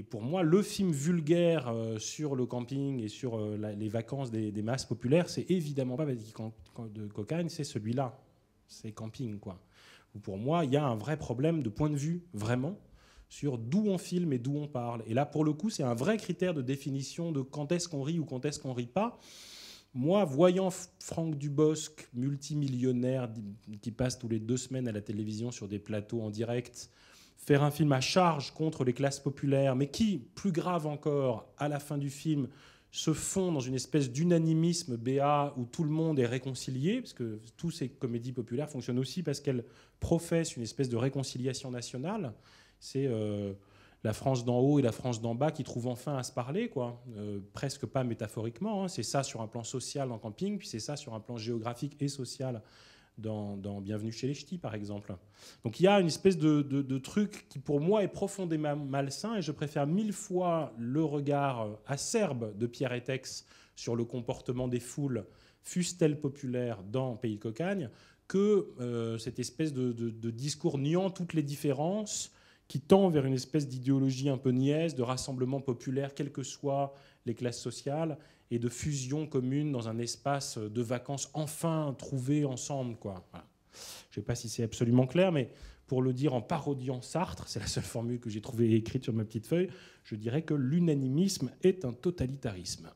Et pour moi, le film vulgaire euh, sur le camping et sur euh, les vacances des, masses populaires, c'est évidemment pas de Cocagne, c'est celui-là. C'est camping, quoi. pour moi, il y a un vrai problème de point de vue, vraiment, sur d'où on filme et d'où on parle. Et là, pour le coup, c'est un vrai critère de définition de quand est-ce qu'on rit ou quand est-ce qu'on rit pas. Moi, voyant Franck Dubosc, multimillionnaire, qui passe tous les deux semaines à la télévision sur des plateaux en direct, faire un film à charge contre les classes populaires, mais qui, plus grave encore, à la fin du film, se fond dans une espèce d'unanimisme BA où tout le monde est réconcilié, parce que toutes ces comédies populaires fonctionnent aussi parce qu'elles professent une espèce de réconciliation nationale. C'est euh, la France d'en haut et la France d'en bas qui trouvent enfin à se parler, quoi. Euh, presque pas métaphoriquement. Hein. C'est ça sur un plan social en camping, puis c'est ça sur un plan géographique et social dans, Bienvenue chez les Ch'tis, par exemple. Donc il y a une espèce de, truc qui, pour moi, est profondément malsain, et je préfère mille fois le regard euh, acerbe de Pierre Etex sur le comportement des foules, fussent-elles populaires, dans Pays de Cocagne, que euh, cette espèce de, de discours niant toutes les différences qui tend vers une espèce d'idéologie un peu niaise, de rassemblement populaire, quelles que soient les classes sociales, et de fusion commune dans un espace de vacances enfin trouvé ensemble. Quoi. Je ne sais pas si c'est absolument clair, mais pour le dire en parodiant Sartre, c'est la seule formule que j'ai trouvée écrite sur ma petite feuille, je dirais que l'unanimisme est un totalitarisme.